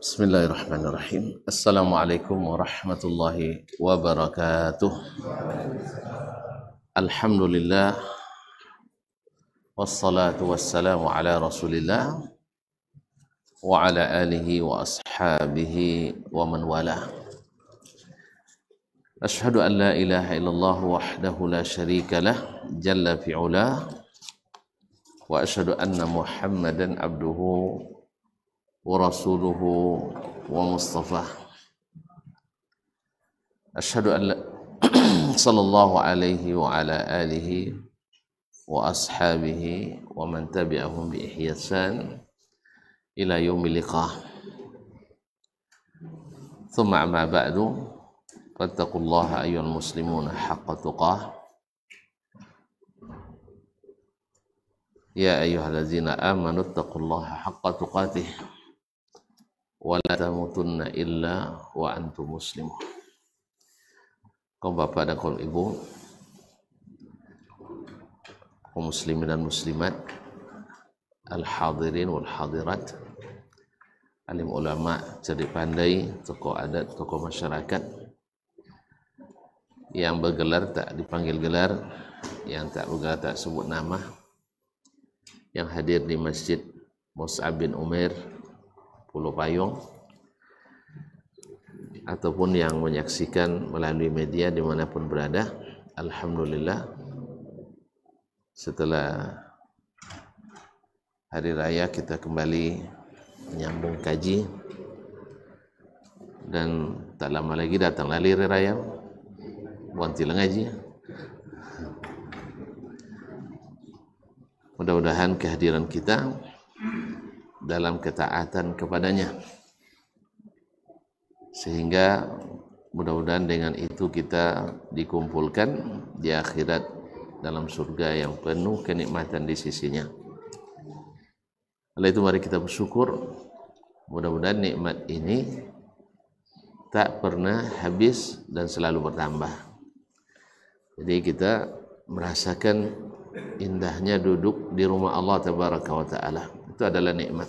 بسم الله الرحمن الرحيم السلام عليكم ورحمة الله وبركاته الحمد لله والصلاة والسلام على رسول الله وعلى آله وأصحابه ومن والاه أشهد أن لا إله إلا الله وحده لا شريك له جل في علاه وأشهد أن محمدا عبده ورسوله ومصطفاه أشهد أن صلى الله عليه وعلى آله وأصحابه ومن تبعهم بإحسان إلى يوم اللقاء ثم أما بعد فاتقوا الله أيها المسلمون حق تقاه يا أيها الذين آمنوا اتقوا الله حق تقاته wala tamutunna illa wa antum muslimun. Kaum bapak dan kaum ibu, kaum muslimin dan muslimat, al-hadirin wal hadirat, alim ulama, cerdik pandai, tokoh adat, tokoh masyarakat yang bergelar tak dipanggil gelar, yang tak bergelar tak sebut nama yang hadir di masjid Mus'ab bin Umair Pulau Payung ataupun yang menyaksikan melalui media dimanapun berada Alhamdulillah setelah hari raya kita kembali menyambung kaji dan tak lama lagi datang lagi hari raya buat buanti lengaji mudah-mudahan kehadiran kita dalam ketaatan kepadanya sehingga mudah-mudahan dengan itu kita dikumpulkan di akhirat dalam surga yang penuh kenikmatan di sisinya oleh itu mari kita bersyukur mudah-mudahan nikmat ini tak pernah habis dan selalu bertambah jadi kita merasakan indahnya duduk di rumah Allah Ta'ala itu adalah nikmat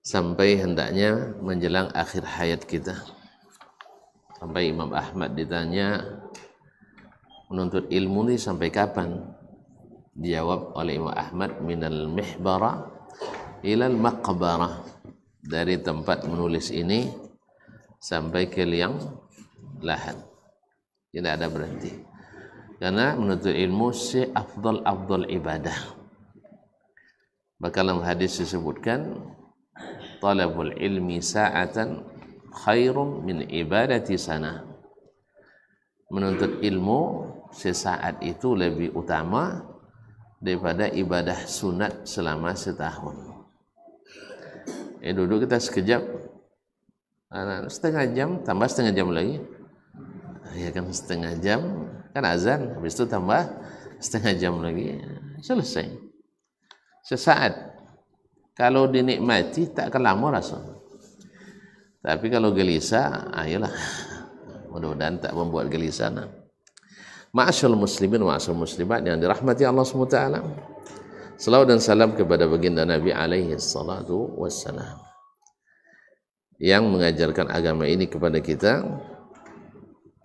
sampai hendaknya menjelang akhir hayat kita sampai Imam Ahmad ditanya menuntut ilmu ini sampai kapan dijawab oleh Imam Ahmad min al mihbara ilal maqbara dari tempat menulis ini sampai ke liang lahat tidak ada berhenti karena menuntut ilmu si afdal afdal ibadah Maka dalam hadis disebutkan talabul ilmi sa'atan khairum min ibadati sana. Menuntut ilmu sesaat itu lebih utama daripada ibadah sunat selama setahun. Eh duduk kita sekejap ah, setengah jam tambah setengah jam lagi ah, ya kan setengah jam kan azan habis itu tambah setengah jam lagi selesai sesaat kalau dinikmati takkan lama rasa tapi kalau gelisah ayolah ah, mudah-mudahan tak membuat gelisah nah ma'asyal muslimin ma'asyal muslimat yang dirahmati Allah SWT Salam dan salam kepada baginda Nabi alaihi salatu wassalam yang mengajarkan agama ini kepada kita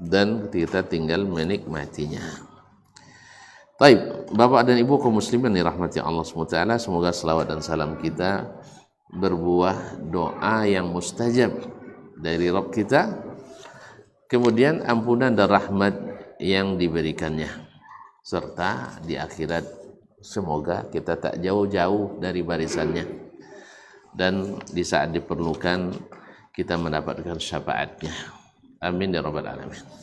dan kita tinggal menikmatinya. Baik, Bapak dan Ibu kaum muslimin rahmati Allah SWT, semoga selawat dan salam kita berbuah doa yang mustajab dari Rabb kita, kemudian ampunan dan rahmat yang diberikannya, serta di akhirat semoga kita tak jauh-jauh dari barisannya dan di saat diperlukan kita mendapatkan syafaatnya. Amin ya rabbal alamin.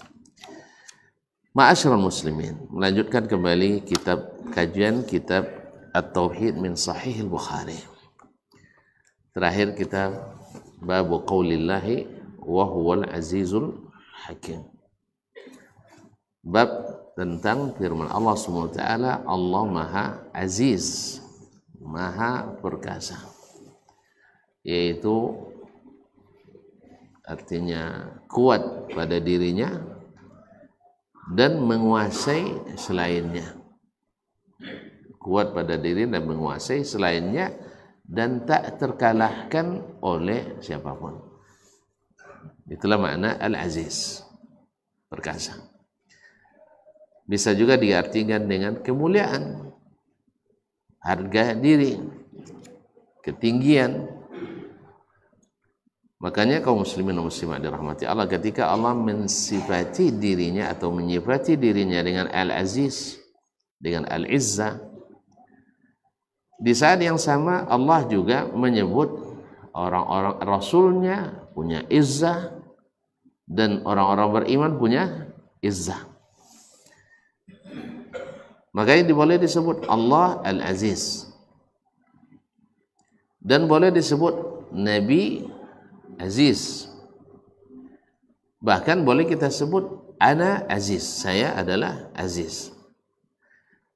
Ma'asyiral muslimin, melanjutkan kembali kitab kajian kitab At-Tauhid min Sahih Al-Bukhari. Terakhir kita bab qaulillah wa azizul hakim. Bab tentang firman Allah SWT. Allah Maha Aziz, Maha Perkasa. Yaitu artinya kuat pada dirinya dan menguasai selainnya kuat pada diri dan menguasai selainnya dan tak terkalahkan oleh siapapun itulah makna al-aziz perkasa bisa juga diartikan dengan kemuliaan harga diri ketinggian Makanya kaum muslimin dan muslimat dirahmati Allah ketika Allah mensifati dirinya atau menyifati dirinya dengan Al-Aziz, dengan al izza Di saat yang sama Allah juga menyebut orang-orang Rasulnya punya izza dan orang-orang beriman punya izza Makanya boleh disebut Allah Al-Aziz. Dan boleh disebut Nabi aziz bahkan boleh kita sebut ana aziz saya adalah aziz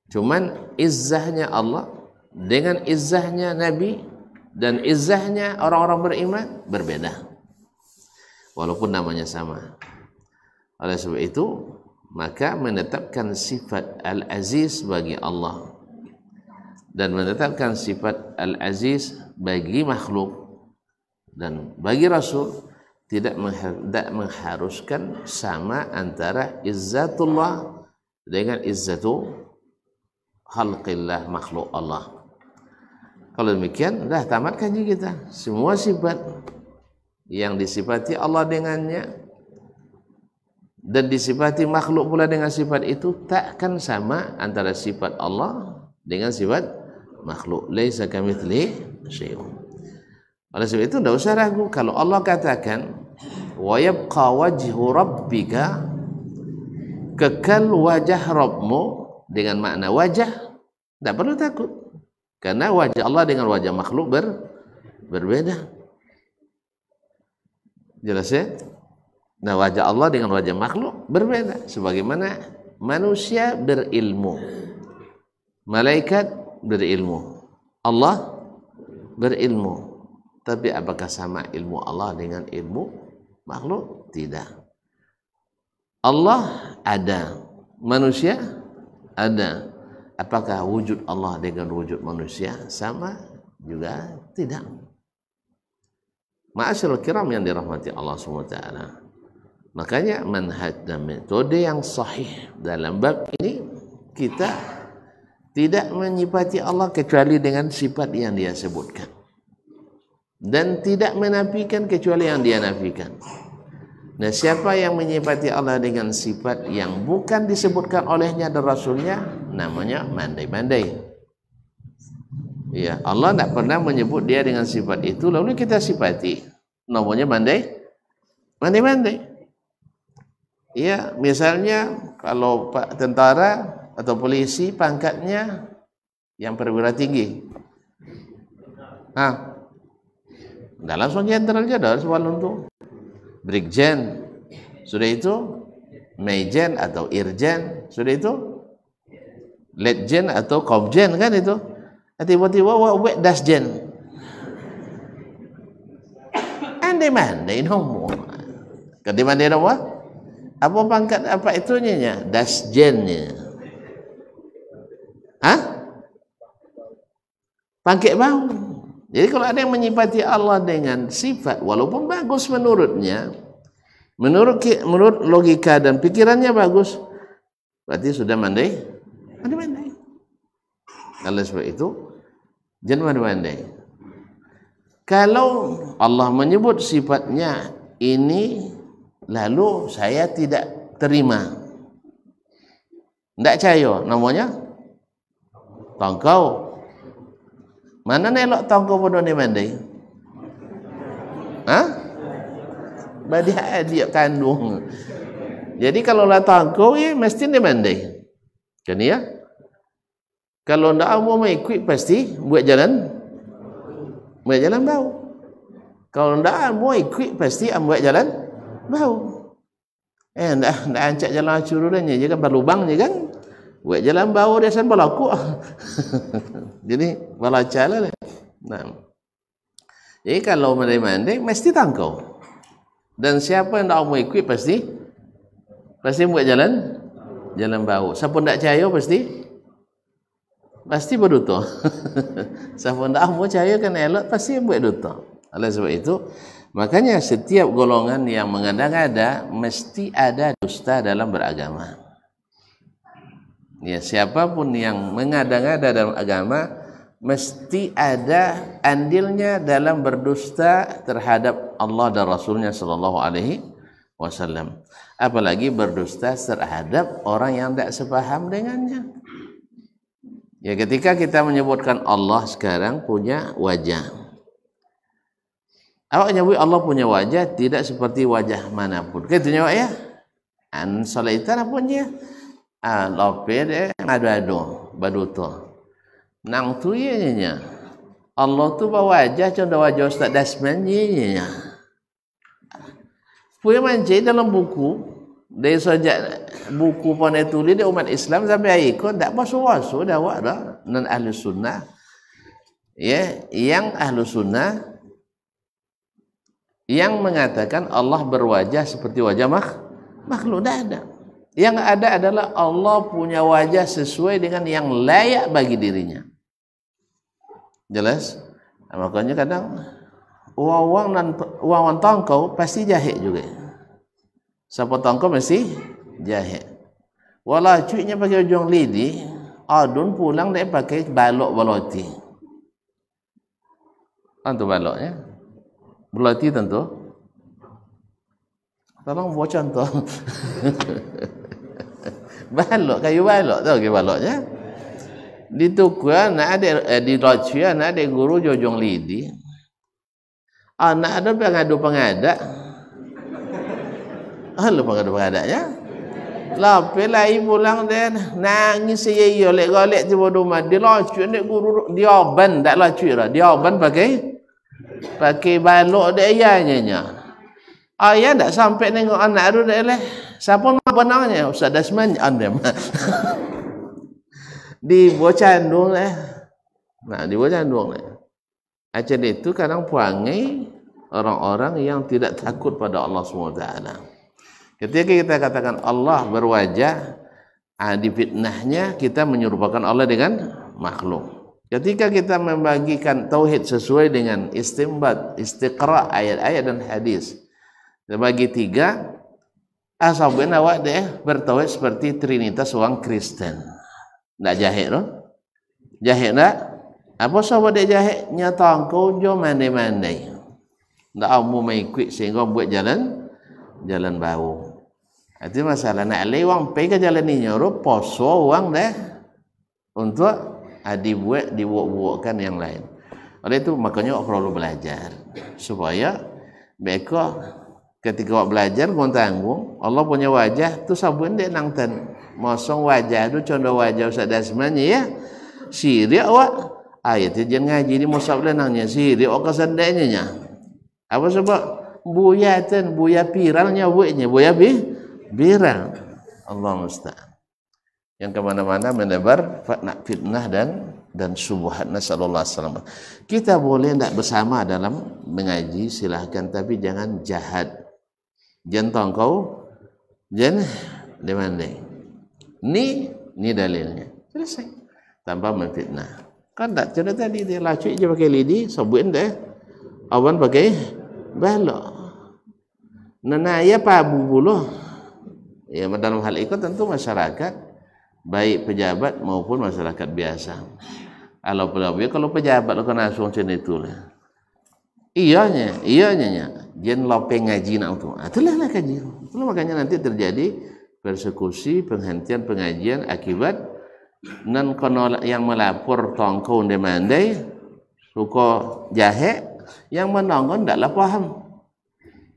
cuman izzahnya Allah dengan izzahnya nabi dan izzahnya orang-orang beriman berbeda walaupun namanya sama oleh sebab itu maka menetapkan sifat al-aziz bagi Allah dan menetapkan sifat al-aziz bagi makhluk dan bagi Rasul tidak mengharuskan sama antara izzatullah dengan izzatu halqillah makhluk Allah. Kalau demikian, dah tamat kaji kita. Semua sifat yang disifati Allah dengannya dan disifati makhluk pula dengan sifat itu takkan sama antara sifat Allah dengan sifat makhluk. Laisa kamithli syai'un. Oleh sebab itu tidak usah ragu kalau Allah katakan wa yabqa wajhu rabbika kekal wajah Rabbmu dengan makna wajah tidak perlu takut karena wajah Allah dengan wajah makhluk ber, berbeda jelas ya nah wajah Allah dengan wajah makhluk berbeda sebagaimana manusia berilmu malaikat berilmu Allah berilmu Tapi apakah sama ilmu Allah dengan ilmu makhluk? Tidak. Allah ada. Manusia ada. Apakah wujud Allah dengan wujud manusia sama? Juga tidak. Ma'asyil kiram yang dirahmati Allah SWT. Makanya manhaj dan metode yang sahih dalam bab ini kita tidak menyipati Allah kecuali dengan sifat yang dia sebutkan dan tidak menafikan kecuali yang dia nafikan. Nah, siapa yang menyifati Allah dengan sifat yang bukan disebutkan olehnya dan rasulnya namanya mandai-mandai. Ya, Allah tidak pernah menyebut dia dengan sifat itu lalu kita sifati. Namanya mandai. Mandai-mandai. Ya, misalnya kalau Pak tentara atau polisi pangkatnya yang perwira tinggi. Ah, dan langsung jenderal saja dah sebalun tu. Brigjen. Sudah itu? Mejen atau Irjen. Sudah itu? Letjen atau Kopjen kan itu? Tiba-tiba wah dasjen. And mana? man, they know more. dia kan dah Apa pangkat apa itu nya? dasjennya? Hah? Pangkat bau? Jadi kalau ada yang menyifati Allah dengan sifat walaupun bagus menurutnya, menurut menurut logika dan pikirannya bagus, berarti sudah mandai. Mandai mandai. Kalau seperti itu jangan mandai mandai. Kalau Allah menyebut sifatnya ini, lalu saya tidak terima. Tidak caya. namanya? Tangkau. Tangkau. Mana nak elok tangga bodoh ni mandi? Ha? Badi eh, dia kandung. Jadi kalau la tangga ya, ni mesti ni mandi. Kan ya? Kalau ndak mau mengikut pasti buat jalan. Buat jalan bau. Kalau ndak mau ikut pasti am buat jalan bau. Eh ndak ndak ancak jalan curu dan je kan berlubang je kan? buat jalan bawah dia sampai lakuk jadi bala cala nah. jadi kalau mandi-mandi mesti tangkau dan siapa yang tak mau ikut pasti pasti buat jalan jalan bau. siapa tak cahaya pasti pasti berduta siapa tak mau cahaya kan elok pasti buat duta oleh sebab itu makanya setiap golongan yang mengada-ngada mesti ada dusta dalam beragama ya siapapun yang mengada-ngada dalam agama mesti ada andilnya dalam berdusta terhadap Allah dan Rasulnya Shallallahu alaihi wasallam apalagi berdusta terhadap orang yang tidak sepaham dengannya ya ketika kita menyebutkan Allah sekarang punya wajah awak nyebut Allah punya wajah tidak seperti wajah manapun Kita nyawa ya an salaitan punya ah lope de ngadado baduto nang tu ye nya Allah tu bawa aja contoh wajah Ustaz Dasman ye nya puye manje dalam buku dari sejak buku pun itu tulis di umat Islam sampai hari ko ndak baso-baso dah wak dah nan ahli sunnah ya yang ahli sunnah yang mengatakan Allah berwajah seperti wajah makhluk dah ada yang ada adalah Allah punya wajah sesuai dengan yang layak bagi dirinya. Jelas? Makanya kadang wawang dan wawang tongkau pasti jahit juga. Siapa tongkau mesti jahit. Walau cuiknya pakai ujung lidi, adun pulang dia pakai balok baloti. Tentu kan baloknya. Baloti tentu. Tolong buat contoh. balok kayu balok tu ke baloknya ditukar nak ada eh, di rocia nak ada guru jojong lidi anak ah, ada pengadu pengada halu ah, pengadu pengada ya lape lah ibu lang den nangis saya iyo lek galek tu bodoh mah dia lacu ni guru dia ban tak lacu lah dia ban pakai pakai balok dia ayahnya nya ayah tak sampai nengok anak tu dia leh siapa panahnya Ustaz Dasman Andem. di bocan dong eh. Nah, di bocan dong eh. Aja itu kadang puangi orang-orang yang tidak takut pada Allah SWT. Ketika kita katakan Allah berwajah, ah, di fitnahnya kita menyerupakan Allah dengan makhluk. Ketika kita membagikan tauhid sesuai dengan istimbat, istiqra ayat-ayat dan hadis, terbagi tiga, Asalnya ah, awak deh bertawet seperti Trinitas orang Kristen. Tak jahit tu? Jahit tak? Apa sahabat dia jahit? Nyata engkau jo mandai-mandai. kamu mau mengikut sehingga buat jalan jalan bau. Itu masalah. Nak lewang, pegang jalan ini. Orang poso orang deh Untuk ah, dibuat, diwok-wokkan yang lain. Oleh itu makanya orang perlu belajar. Supaya mereka ketika awak belajar gontang tanggung. Allah punya wajah tu sabun dia nang ten mosong wajah tu condo wajah Ustaz Dasman ya siri awak ayat ah, dia ngaji ni musab lah dia nangnya siri awak kesendainya nya apa sebab buya ten buya piralnya buiknya buya bi biral Allah musta'an yang ke mana-mana menebar fitnah, fitnah dan dan subuhat nasallallahu alaihi kita boleh tidak bersama dalam mengaji silakan tapi jangan jahat jantung kau jen demanding ni ni dalilnya selesai tanpa memfitnah kan tak cerita tadi dia lacuk je pakai lidi sebut dia awan pakai balok nana ya pa bubuloh ya dalam hal ikut tentu masyarakat baik pejabat maupun masyarakat biasa kalau pejabat kalau pejabat kena langsung macam itu lah iyanya iyanya dia lope ngaji nak tu. Ah, itulah lah kaji. Itulah makanya nanti terjadi persekusi, penghentian pengajian akibat nan kono yang melapor tongko unde mandai suko jahe yang menonggon tak lah paham.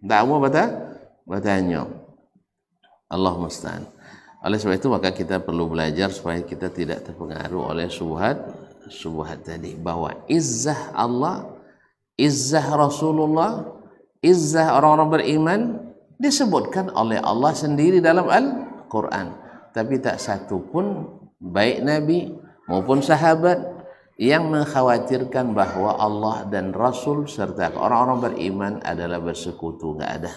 Tak apa bata? Bertanya. Allah musta'an. Oleh sebab itu maka kita perlu belajar supaya kita tidak terpengaruh oleh subhat subhat tadi bahwa izzah Allah izzah Rasulullah izzah orang-orang beriman disebutkan oleh Allah sendiri dalam Al-Quran tapi tak satu pun baik Nabi maupun sahabat yang mengkhawatirkan bahawa Allah dan Rasul serta orang-orang beriman adalah bersekutu tidak ada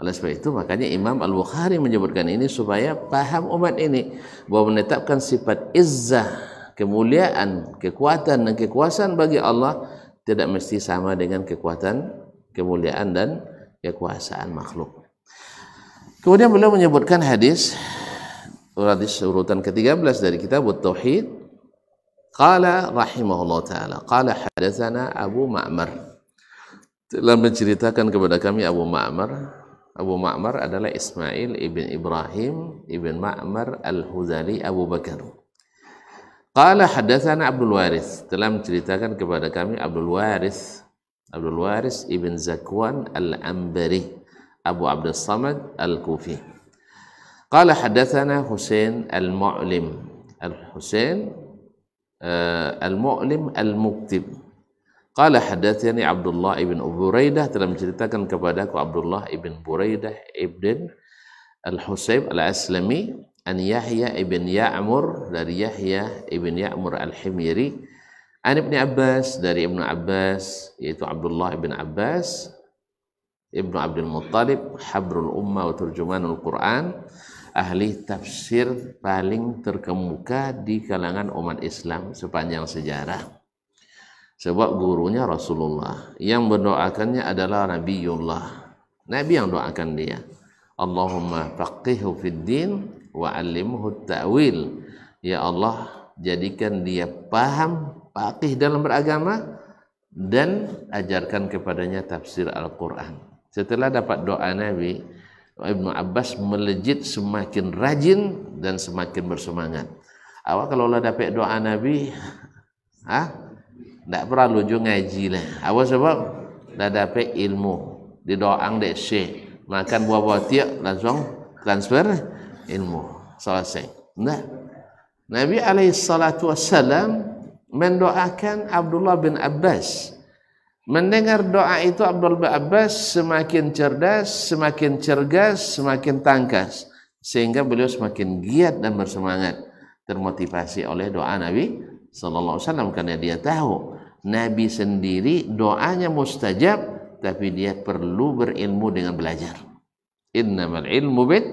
oleh sebab itu makanya Imam Al-Bukhari menyebutkan ini supaya paham umat ini bahawa menetapkan sifat izzah kemuliaan, kekuatan dan kekuasaan bagi Allah tidak mesti sama dengan kekuatan kemuliaan dan kekuasaan makhluk. Kemudian beliau menyebutkan hadis hadis urutan ke-13 dari kitab Tauhid. Qala rahimahullah taala, qala hadatsana Abu Ma'mar. Telah menceritakan kepada kami Abu Ma'mar. Abu Ma'mar adalah Ismail ibn Ibrahim ibn Ma'mar Al-Huzali Abu Bakar. Qala hadatsana Abdul Waris. Telah menceritakan kepada kami Abdul Waris Abdul Waris ibn Zakwan Al-Ambari Abu Abdul Samad Al-Kufi قال حدثنا حسين المعلم الحسين المعلم المكتب قال حدثني Abdullah ibn Buraidah telah menceritakan kepadaku Abdullah ibn Buraidah ibn Al-Husayb Al-Aslami an Yahya ibn Ya'mur dari Yahya ibn Ya'mur Al-Himyri An Ibn Abbas dari Ibn Abbas yaitu Abdullah Ibn Abbas Ibn Abdul Muttalib Habrul Ummah wa Turjumanul Quran ahli tafsir paling terkemuka di kalangan umat Islam sepanjang sejarah sebab gurunya Rasulullah yang berdoakannya adalah Nabiullah Nabi yang doakan dia Allahumma faqihu fid din wa alimhu ta'wil ya Allah jadikan dia paham faqih dalam beragama dan ajarkan kepadanya tafsir Al-Quran. Setelah dapat doa Nabi, Ibn Abbas melejit semakin rajin dan semakin bersemangat. Awak kalau lah dapat doa Nabi, ha? tak perlu juga ngaji lah. Awak sebab dah dapat ilmu. Di doang dek syekh. Makan buah-buah tiak, langsung transfer ilmu. Selesai. Nah. Nabi alaihissalatu wasallam mendoakan Abdullah bin Abbas. Mendengar doa itu Abdullah bin Abbas semakin cerdas, semakin cergas, semakin tangkas sehingga beliau semakin giat dan bersemangat termotivasi oleh doa Nabi sallallahu alaihi karena dia tahu Nabi sendiri doanya mustajab tapi dia perlu berilmu dengan belajar. Innamal ilmu bit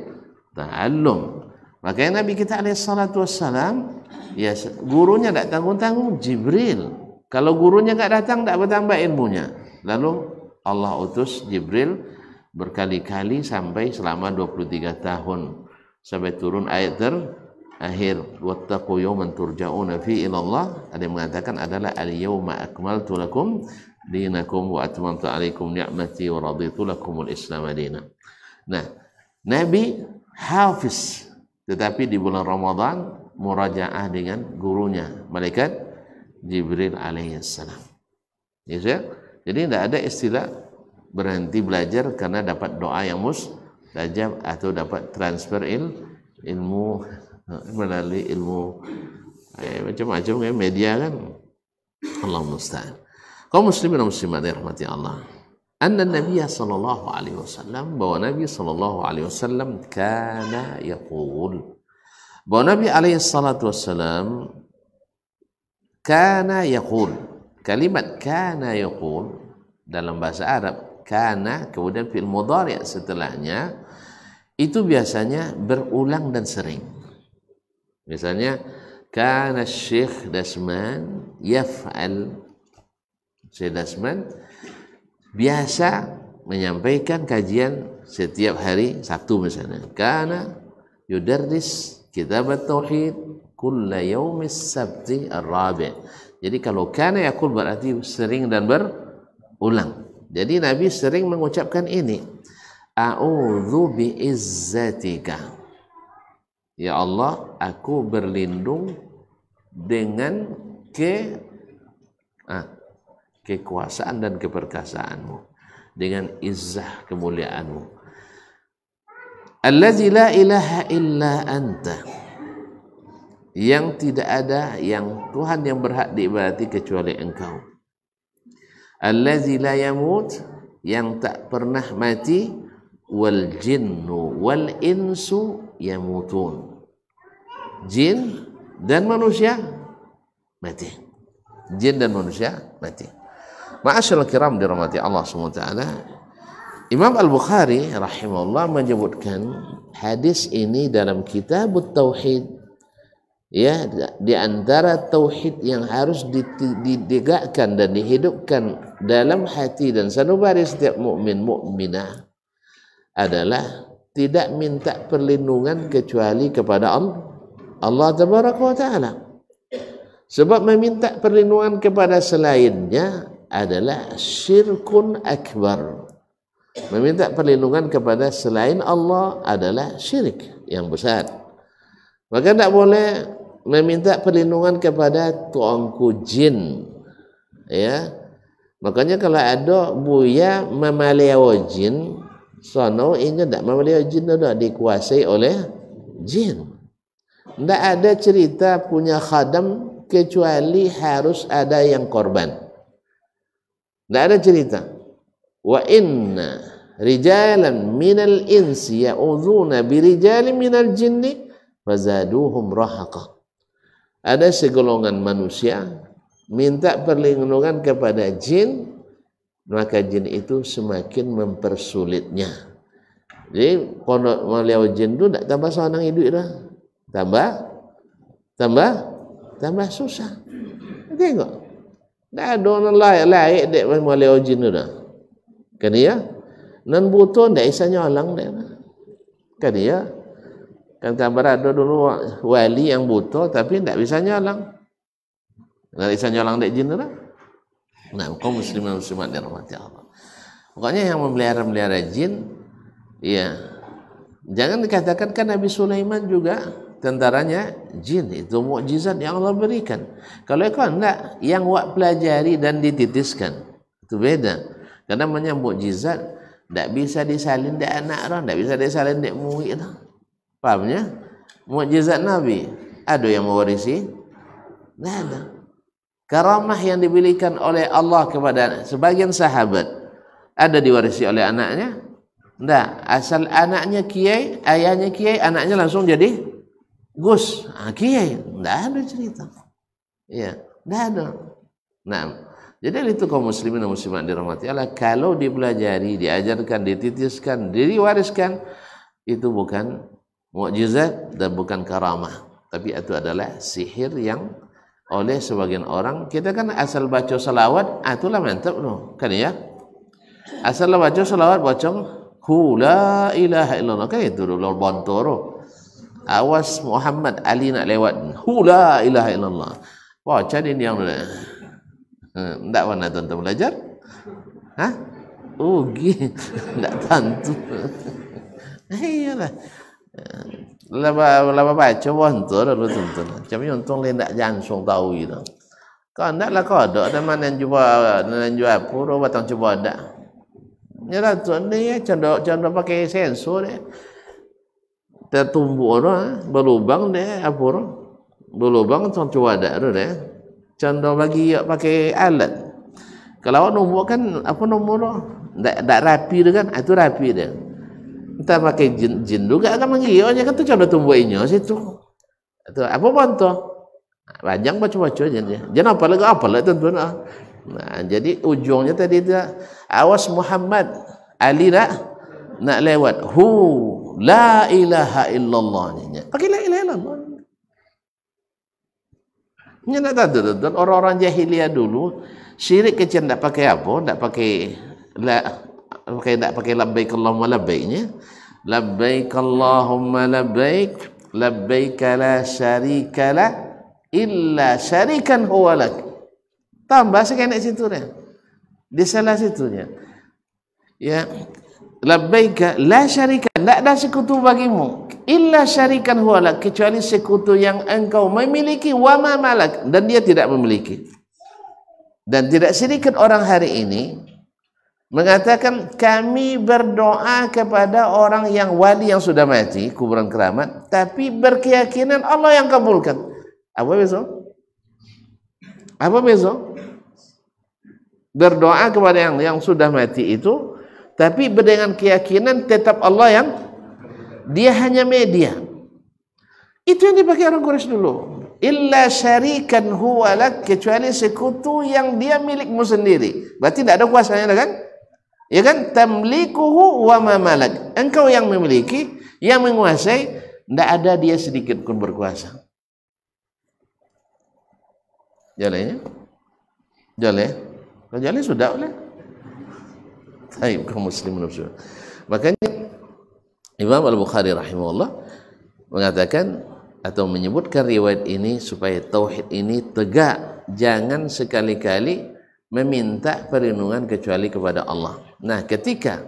ta'allum. Makanya Nabi kita alaihi salatu wassalam, ya gurunya tak tanggung-tanggung, Jibril. Kalau gurunya tak datang, tak bertambah ilmunya. Lalu Allah utus Jibril berkali-kali sampai selama 23 tahun. Sampai turun ayat terakhir. Wattaku yawman turja'una fi ilallah. Ada yang mengatakan adalah al-yawma akmaltu lakum dinakum wa atmamtu alaikum ni'mati wa raditu lakum al Nah, Nabi Hafiz tetapi di bulan Ramadhan murajaah dengan gurunya malaikat Jibril alaihissalam yes, ya? jadi tidak ada istilah berhenti belajar karena dapat doa yang mustajab atau dapat transfer il, ilmu melalui ilmu eh, macam-macam eh, media kan Allah musta'an Kau muslimin dan muslimat yang rahmati Allah أن النبي صلى الله عليه وسلم بوا النبي صلى الله عليه وسلم كان يقول بوا النبي عليه الصلاة والسلام كان يقول كلمة كان dalam bahasa Arab kana kemudian fi'il mudhari setelahnya itu biasanya berulang dan sering misalnya kana syekh dasman yaf'al syekh dasman biasa menyampaikan kajian setiap hari Sabtu misalnya karena yudarris kita tauhid kulla yaumis sabti arabi jadi kalau kana aku berarti sering dan berulang jadi nabi sering mengucapkan ini a'udzu bi izzatika ya allah aku berlindung dengan ke ah, kekuasaan dan keperkasaanmu dengan izzah kemuliaanmu allazi la ilaha illa anta yang tidak ada yang Tuhan yang berhak diibadati kecuali engkau allazi la yamut yang tak pernah mati wal jinnu wal insu yamutun jin dan manusia mati jin dan manusia mati Ma'asyil kiram dirahmati Allah SWT Imam Al-Bukhari rahimahullah menyebutkan hadis ini dalam kitab Tauhid ya di antara tauhid yang harus ditegakkan dan dihidupkan dalam hati dan sanubari setiap mukmin mukminah adalah tidak minta perlindungan kecuali kepada Allah Tabaraka wa taala sebab meminta perlindungan kepada selainnya adalah syirkun akbar. Meminta perlindungan kepada selain Allah adalah syirik yang besar. Maka tidak boleh meminta perlindungan kepada tuanku jin. Ya. Makanya kalau ada buya memaliwa jin, sana ini tidak memaliwa jin, tidak dikuasai oleh jin. Tidak ada cerita punya khadam kecuali harus ada yang korban. Tak ada cerita. Wa inna rijalan minal insi ya'udzuna birijalin minal jinni fazaduhum rahaqa. Ada segolongan manusia minta perlindungan kepada jin maka jin itu semakin mempersulitnya. Jadi kalau melihat jin itu tak tambah seorang hidup dah. Tambah tambah tambah susah. Tengok. Okay, Dah ada orang lain lain dek macam oleh ojin tu dah. Kan dia? Nan buto ndak isanya alang dek. Kan dia? Kan kabar ada dulu wali yang buto tapi ndak bisa nyalang. Ndak bisa nyalang dek jin tu dah. Nah, kaum muslimin muslimat dirahmati Allah. Pokoknya yang memelihara-melihara jin, ya. Jangan dikatakan kan Nabi Sulaiman juga tentaranya jin itu mukjizat yang Allah berikan. Kalau ikan enggak yang buat pelajari dan dititiskan. Itu beda. Karena namanya mukjizat tak bisa disalin di anak orang, tak bisa disalin di murid lah. Faham ya? Mukjizat Nabi, ada yang mewarisi? Tidak ada. Karamah yang diberikan oleh Allah kepada sebagian sahabat, ada diwarisi oleh anaknya? Enggak. Asal anaknya kiai, ayahnya kiai, anaknya langsung jadi Gus, ah, kiai, tidak ada cerita. Ya, tidak ada. Nah, jadi itu kaum muslimin dan muslimat dirahmati Allah. Kalau dipelajari, diajarkan, dititiskan, diriwariskan, itu bukan mukjizat dan bukan karamah. Tapi itu adalah sihir yang oleh sebagian orang kita kan asal baca salawat ah, itulah mantap tu kan ya asal baca salawat baca hu la ilaha illallah kan itu dulu bantoro awas Muhammad Ali nak lewat hu la ilaha illallah wah macam ni yang hmm, tak pernah tuan-tuan belajar ha? oh gini tak tentu eh, iyalah eh, lama lama baca pun tu dah lu tentu macam ni untung lain tak jangan tahu gitu kau nak lah kau ada teman yang jumpa yang jumpa puro batang cuba ada ni lah eh, tu ni ya cendok cendok pakai sensor ni eh tertumbu orang eh, berlubang deh apa orang berlubang macam cuba ada ada contoh bagi pakai alat kalau awak nombor kan apa nombor tu tak, tak rapi dia kan itu ah, rapi dia kita pakai jin, jin juga kan lagi orangnya kata contoh tumbuh inyo situ itu apa pun tu banyak baca-baca aja dia jangan apa lagi apa lagi tentu nah jadi ujungnya tadi dia awas Muhammad Ali nak nak lewat hu la ilaha illallah ni. Pakai la ilaha illallah. Ni nak tahu tuan orang-orang jahiliah dulu syirik kecil nak pakai apa? Nak pakai la pakai nak pakai labbaik allahumma labbaik ni. Labbaik allahumma labbaik labbaik la syarika la illa syarikan huwa lak. Tambah sekali nak situ dia. Dia salah situnya. Ya, labbaik la syarika Tak ada sekutu bagimu illa syarikan huwa kecuali sekutu yang engkau memiliki wa ma malak dan dia tidak memiliki dan tidak sedikit orang hari ini mengatakan kami berdoa kepada orang yang wali yang sudah mati kuburan keramat tapi berkeyakinan Allah yang kabulkan apa besok apa besok berdoa kepada yang yang sudah mati itu tapi dengan keyakinan tetap Allah yang dia hanya media itu yang dipakai orang Quraisy dulu illa syarikan huwa lak kecuali sekutu yang dia milikmu sendiri berarti tidak ada kuasanya lah kan ya kan tamlikuhu wa ma malak engkau yang memiliki yang menguasai tidak ada dia sedikit pun berkuasa jalannya jalan ya? kalau jalan sudah oleh Hai kaum muslimin muslimat. Makanya Imam Al-Bukhari rahimahullah mengatakan atau menyebutkan riwayat ini supaya tauhid ini tegak, jangan sekali-kali meminta perlindungan kecuali kepada Allah. Nah, ketika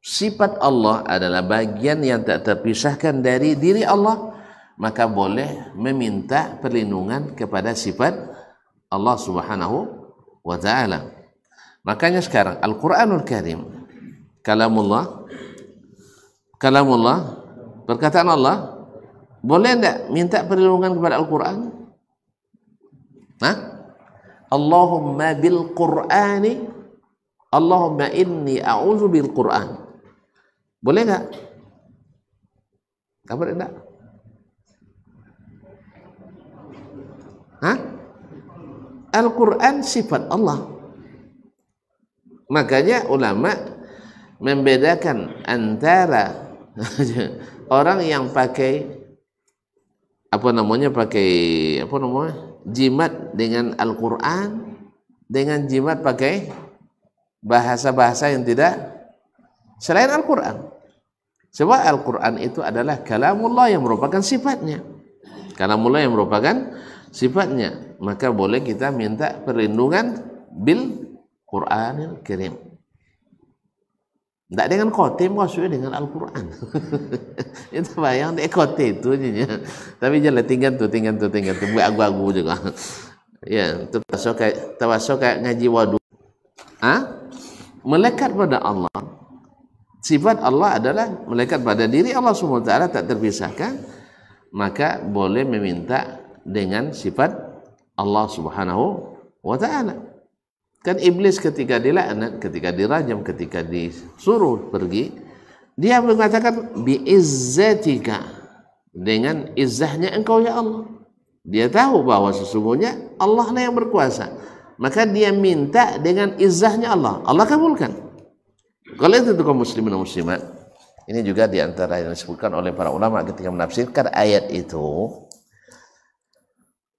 sifat Allah adalah bagian yang tak terpisahkan dari diri Allah, maka boleh meminta perlindungan kepada sifat Allah Subhanahu wa taala. Makanya sekarang Al-Quranul Karim Kalamullah Kalamullah Perkataan Allah Boleh tidak minta perlindungan kepada Al-Quran? Nah, Allahumma bil Qur'ani Allahumma inni a'udzu bil Qur'an. Boleh enggak? Kamu boleh enggak? Al-Qur'an sifat Allah. Makanya ulama membedakan antara orang yang pakai apa namanya pakai apa namanya jimat dengan Al-Qur'an dengan jimat pakai bahasa-bahasa yang tidak selain Al-Qur'an. Sebab Al-Qur'an itu adalah kalamullah yang merupakan sifatnya. Kalamullah yang merupakan sifatnya, maka boleh kita minta perlindungan bil Quranil Kirim. Tak dengan khotim maksudnya dengan Al-Quran. itu bayang dia khotim itu. jenya. Tapi jangan lah, tinggal tu, tinggal tu, tinggal tu. Buat agu-agu juga. Lah. ya, tu pasal kayak ngaji wadu. Ha? Melekat pada Allah. Sifat Allah adalah melekat pada diri Allah SWT tak terpisahkan. Maka boleh meminta dengan sifat Allah Subhanahu wa taala. Kan iblis ketika dilaknat, ketika dirajam, ketika disuruh pergi, dia mengatakan biizzatika dengan izahnya engkau ya Allah. Dia tahu bahawa sesungguhnya Allah lah yang berkuasa. Maka dia minta dengan izahnya Allah. Allah kabulkan. Kalau itu kaum muslimin dan muslimat, ini juga diantara yang disebutkan oleh para ulama ketika menafsirkan ayat itu.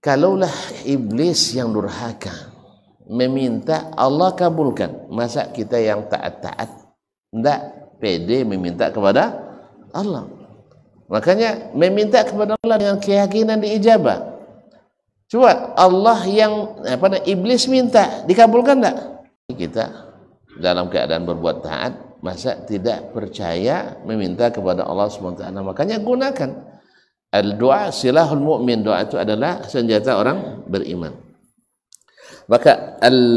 Kalaulah iblis yang durhaka, meminta Allah kabulkan. Masa kita yang taat-taat tidak pede meminta kepada Allah. Makanya meminta kepada Allah dengan keyakinan diijabah. Cuba Allah yang eh, apa nah, iblis minta dikabulkan tak? Kita dalam keadaan berbuat taat masa tidak percaya meminta kepada Allah SWT. Makanya gunakan. Al-doa silahul mu'min. Doa itu adalah senjata orang beriman maka al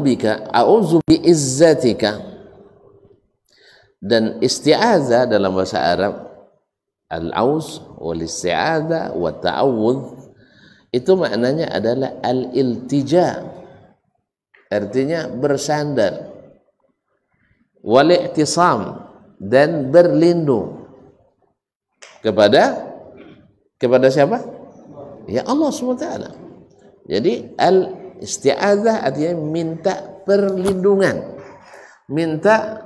bika a'udzu bi izzatika dan isti'adza dalam bahasa Arab al aus wal isti'adza wa ta'awudz itu maknanya adalah al iltija artinya bersandar wal i'tisam dan berlindung kepada kepada siapa ya Allah Subhanahu wa taala jadi al isti'azah artinya minta perlindungan. Minta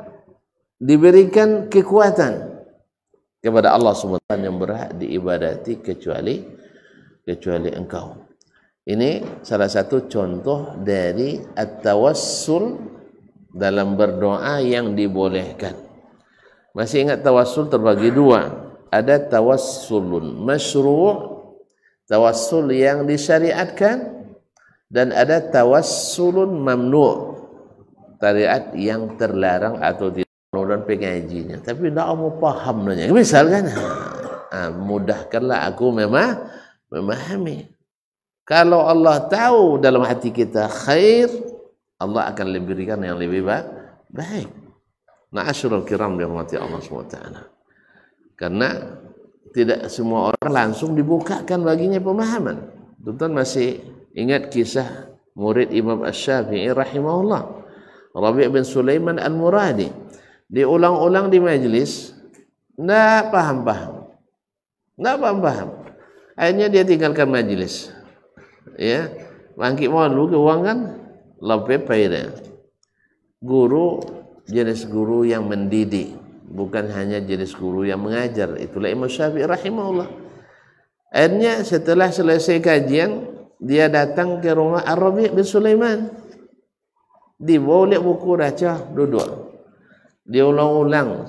diberikan kekuatan kepada Allah SWT yang berhak diibadati kecuali kecuali engkau. Ini salah satu contoh dari at-tawassul dalam berdoa yang dibolehkan. Masih ingat tawassul terbagi dua. Ada tawassulun masyru' tawassul yang disyariatkan dan ada tawassulun mamnu' syariat yang terlarang atau tidak dan pengajinya tapi tidak mau paham nanya misalkan ha, mudahkanlah aku memang memahami kalau Allah tahu dalam hati kita khair Allah akan lebih berikan yang lebih baik baik ma'asyurul kiram dirahmati Allah taala. karena tidak semua orang langsung dibukakan baginya pemahaman. Tuan masih ingat kisah murid Imam Ash-Shafi'i rahimahullah. Rabi' bin Sulaiman Al-Muradi. Diulang-ulang di majlis, tidak paham-paham. Tidak paham-paham. Akhirnya dia tinggalkan majlis. Ya, Mangkik mohon dulu uang kan? Lepih payah. Guru, jenis guru yang mendidik bukan hanya jenis guru yang mengajar itulah Imam Syafi'i rahimahullah akhirnya setelah selesai kajian dia datang ke rumah Arabi bin Sulaiman di oleh buku raja duduk dia ulang-ulang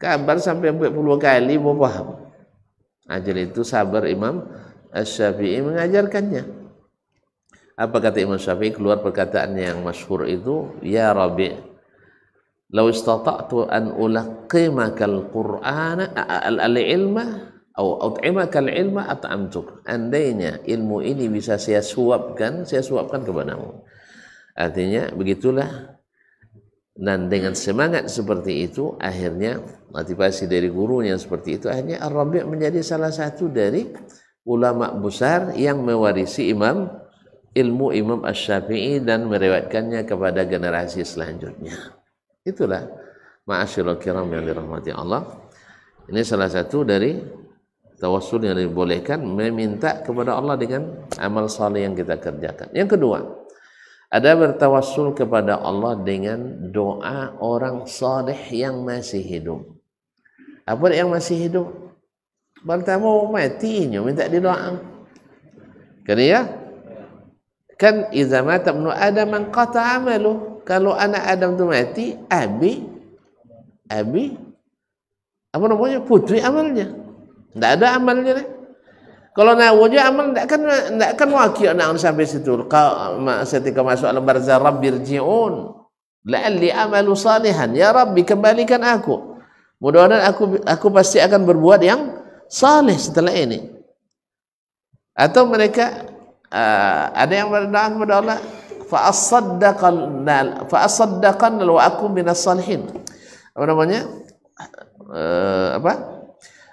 kabar sampai 40 kali berpaham ajar itu sabar Imam Syafi'i mengajarkannya apa kata Imam Syafi'i keluar perkataan yang masyhur itu ya Rabi' Lau istata'tu an ulaqqimakal Qur'ana al-ilma atau ut'imakal ilma Andainya ilmu ini bisa saya suapkan, saya suapkan kepadamu. Artinya begitulah dan dengan semangat seperti itu akhirnya motivasi dari gurunya seperti itu akhirnya Ar-Rabi' menjadi salah satu dari ulama besar yang mewarisi imam ilmu Imam Asy-Syafi'i dan merewatkannya kepada generasi selanjutnya. Itulah ma'asyiral kiram yang dirahmati Allah. Ini salah satu dari tawassul yang dibolehkan meminta kepada Allah dengan amal saleh yang kita kerjakan. Yang kedua, ada bertawassul kepada Allah dengan doa orang saleh yang masih hidup. Apa yang masih hidup? Pertama mati inyo minta di doa. Kan ya? Kan iza mata ibnu adam man qata amaluhu kalau anak Adam tu mati, abi, abi, apa namanya, putri amalnya. Tidak ada amalnya. Lah. Kalau nak wujud amal, tidak akan, tidak akan wakil nak sampai situ. Kau, setika masuk alam barzah, Rabbir ji'un. La'alli amalu salihan. Ya Rabbi, kembalikan aku. Mudah-mudahan aku, aku pasti akan berbuat yang salih setelah ini. Atau mereka, uh, ada yang berdoa kepada Allah, fa'asaddaqannal fa'asaddaqannal wa akum minas salihin apa namanya uh, apa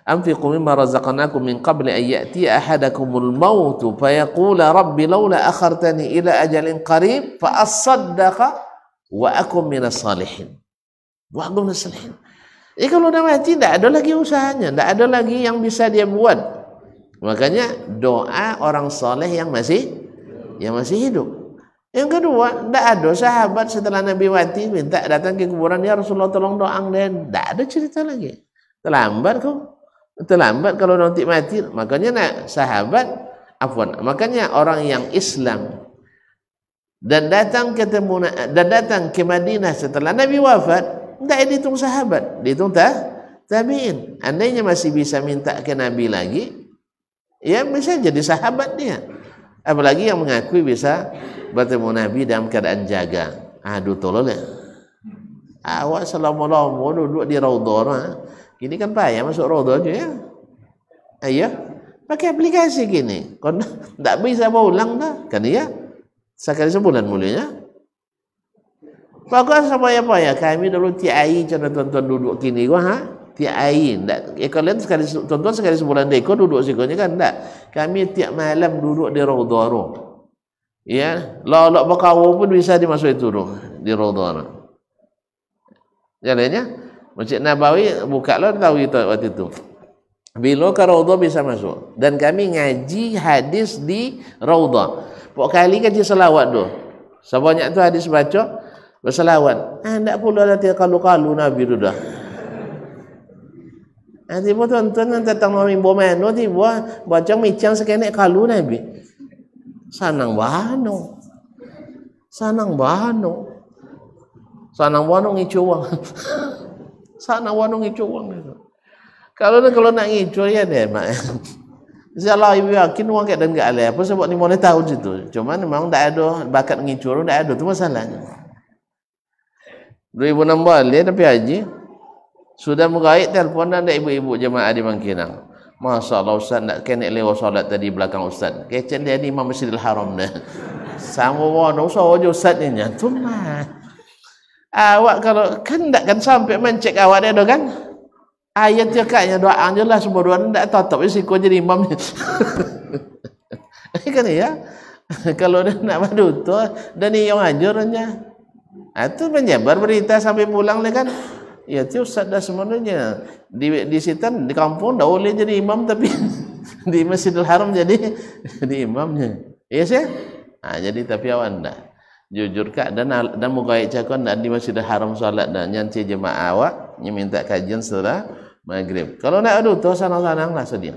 anfiqu mimma razaqnakum min qabl an ya'ti al maut fa yaqula rabbi laula akhartani ila ajalin qarib fa'asaddaq wa akum minas salihin wa akum minas salihin Ya kalau dah mati, tidak ada lagi usahanya. Tidak ada lagi yang bisa dia buat. Makanya doa orang soleh yang masih yang masih hidup. Yang kedua, tidak ada sahabat setelah Nabi Wati minta datang ke kuburan, ya Rasulullah tolong doang dan tidak ada cerita lagi. Terlambat kok. Terlambat kalau nanti mati. Makanya nak sahabat, afwan. Makanya orang yang Islam dan datang ke temuna, dan datang ke Madinah setelah Nabi wafat, tidak dihitung sahabat. Dihitung tak? Tabiin. Andainya masih bisa minta ke Nabi lagi, ya bisa jadi sahabat dia. Apalagi yang mengakui bisa bertemu Nabi dalam keadaan jaga. Ah, betul ya. Awak selama-lama duduk di Raudhah. Ha? Gini kan payah masuk Raudhah je ya. Ayah, pakai aplikasi gini. Kau tak bisa mau ulang dah. Kan ya? Sekali sebulan mulanya. Pakai apa ya payah. Kami dulu TII macam tuan-tuan duduk gini. Kau ha? tiap hari ndak eh, kalau sekali tuan-tuan sekali sebulan dekor duduk sikonya kan ndak kami tiap malam duduk di raudhah Ya, lalu berkawal pun bisa dimasuki turun di Rodona. Jalannya, Masjid Nabawi buka lah tahu itu waktu itu. Bila ke Rauda bisa masuk. Dan kami ngaji hadis di Rauda. Pok kali ngaji selawat tu. Sebanyak tu hadis baca, berselawat. Ah, tak pula nanti lah kalu-kalu Nabi tu dah. Nanti ah, pun tuan-tuan datang mami bawa mana, nanti buat baca macam sekenek kalu Nabi sanang bano sanang bano sanang bano ngicuang sanang bano ngicuang itu kalau nak kalau nak ngicu ya ni mak Zala ibu yakin orang kat dan gak alai apa sebab ni mana tahu situ. Cuma memang tak ada bakat ngicu orang tak ada tu masalahnya. nampak dia tapi haji sudah mengait telefon dan ibu-ibu jemaah di Mangkinang. Masya Allah Ustaz nak kena lewa solat tadi belakang Ustaz. Kecen dia ni Imam Masjidil Haram dah. Sama wana Ustaz wajah Ustaz ni. Jantung mah. Awak kalau kan takkan sampai mencek awak dia dah kan? Ayat dia katnya doa je lah semua doa. Tak tetap je siku jadi imam ni. kan ya? kalau dia nak madu tu dan ni yang anjurnya. Itu ha, menyebar berita sampai pulang dia kan. Ya tu ustaz dah sebenarnya di di sitan di kampung dah boleh jadi imam tapi di Masjidil Haram jadi di imamnya. Ya yes, sih. Ha, jadi tapi awak dah jujur kak dan dan muka cakon dah di Masjidil Haram solat dan nyanti jemaah awak minta kajian setelah maghrib. Kalau nak aduh tu sanang-sanang lah sedia.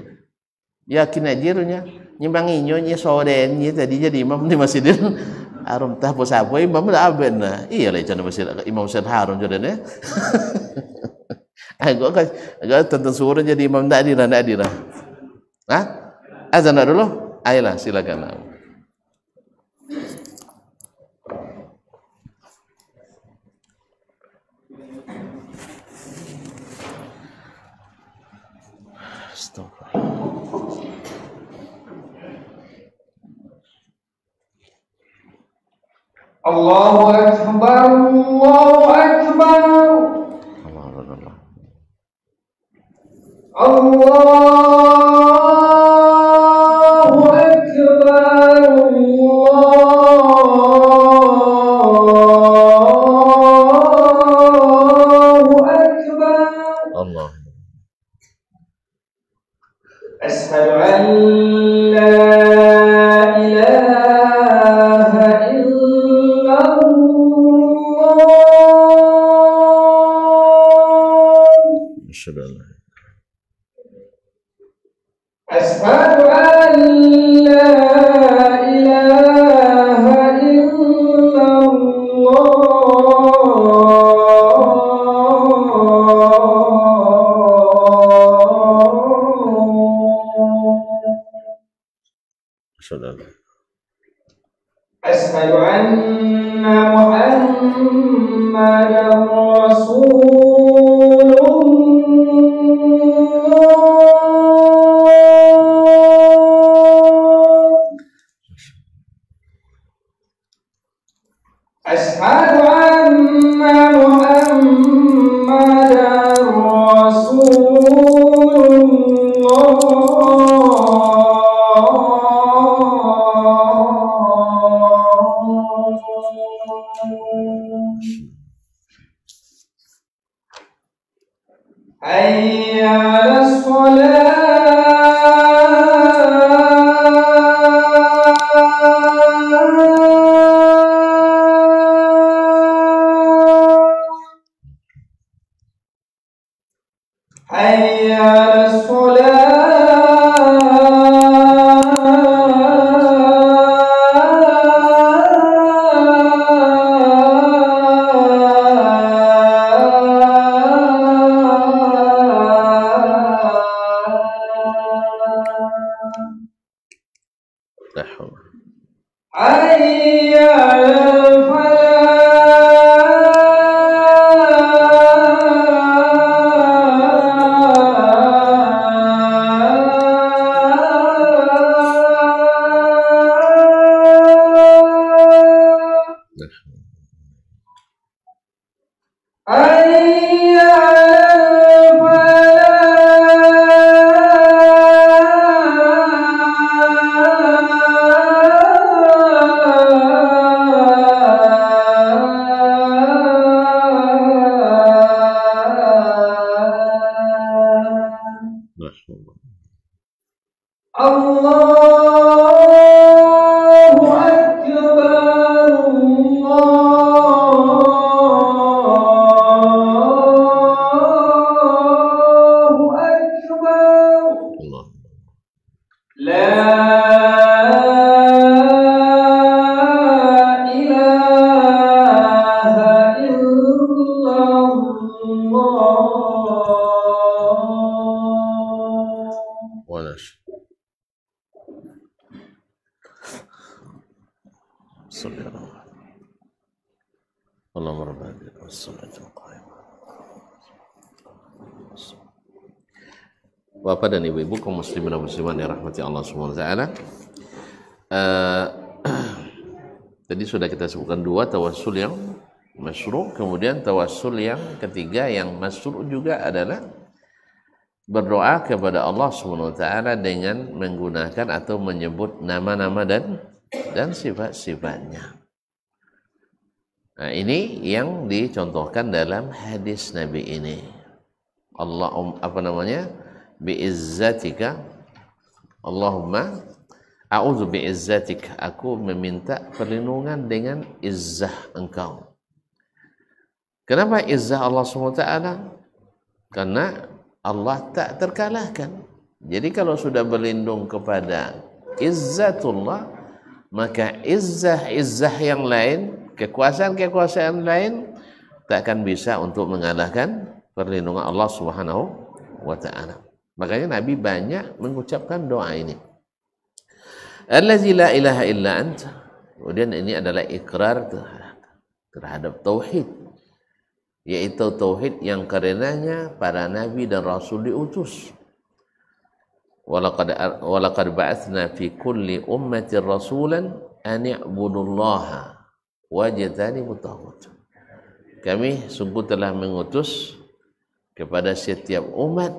Yakin ajirnya nyimbang inyo nyi sore nyi ya, tadi jadi imam di Masjidil Harum tah pun siapa imam dah aben na. Iya le, jangan bersih imam sen harum jadi ni. Aku kan aku tentang suara jadi imam tak dirah tak dirah. Ha? Azan dulu. Ayolah silakan. Amin. Lah. الله أكبر الله أكبر الله الله Obrigada. Bapak dan Ibu-ibu kaum muslimin dan muslimat dirahmati Allah Subhanahu wa taala. Jadi eh, sudah kita sebutkan dua tawassul yang masyru, kemudian tawassul yang ketiga yang masyru juga adalah berdoa kepada Allah Subhanahu wa taala dengan menggunakan atau menyebut nama-nama dan dan sifat-sifatnya. Nah, ini yang dicontohkan dalam hadis Nabi ini. Allah apa namanya? biizzatika Allahumma a'udzu biizzatik aku meminta perlindungan dengan izzah engkau kenapa izzah Allah SWT karena Allah tak terkalahkan jadi kalau sudah berlindung kepada izzatullah maka izzah-izzah yang lain kekuasaan-kekuasaan lain tak akan bisa untuk mengalahkan perlindungan Allah Subhanahu wa taala. Makanya Nabi banyak mengucapkan doa ini. Allazi la ilaha illa ant. Kemudian ini adalah ikrar terhadap tauhid. Yaitu tauhid yang karenanya para nabi dan rasul diutus. Walaqad walaqad ba'athna fi kulli ummati rasulan an ya'budullaha wajtanibu tawut. Kami sungguh telah mengutus kepada setiap umat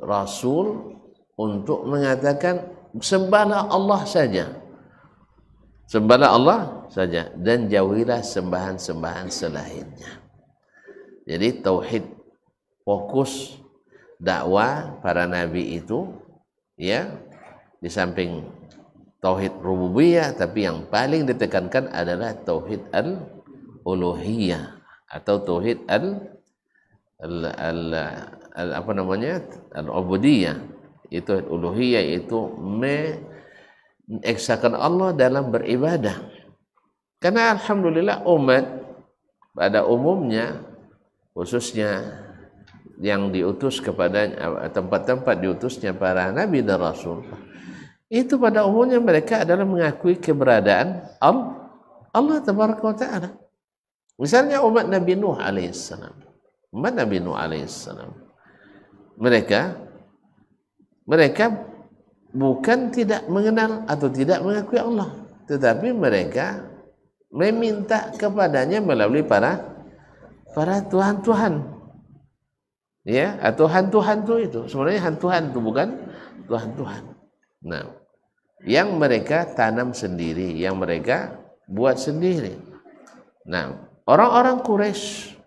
rasul untuk mengatakan sembahlah Allah saja. Sembahlah Allah saja dan jauhilah sembahan-sembahan selainnya. Jadi tauhid fokus dakwah para nabi itu ya di samping tauhid rububiyah tapi yang paling ditekankan adalah tauhid al uluhiyah atau tauhid al al, al, al al apa namanya al ubudiyah itu uluhiyah itu mengeksakan Allah dalam beribadah. Karena alhamdulillah umat pada umumnya khususnya yang diutus kepada eh, tempat-tempat diutusnya para nabi dan rasul itu pada umumnya mereka adalah mengakui keberadaan Allah Allah tabaraka wa taala misalnya umat nabi nuh alaihissalam umat nabi nuh alaihissalam mereka mereka bukan tidak mengenal atau tidak mengakui Allah tetapi mereka meminta kepadanya melalui para para tuhan-tuhan ya atau hantu-hantu itu sebenarnya hantu-hantu bukan tuhan-tuhan nah yang mereka tanam sendiri yang mereka buat sendiri nah orang-orang Quraisy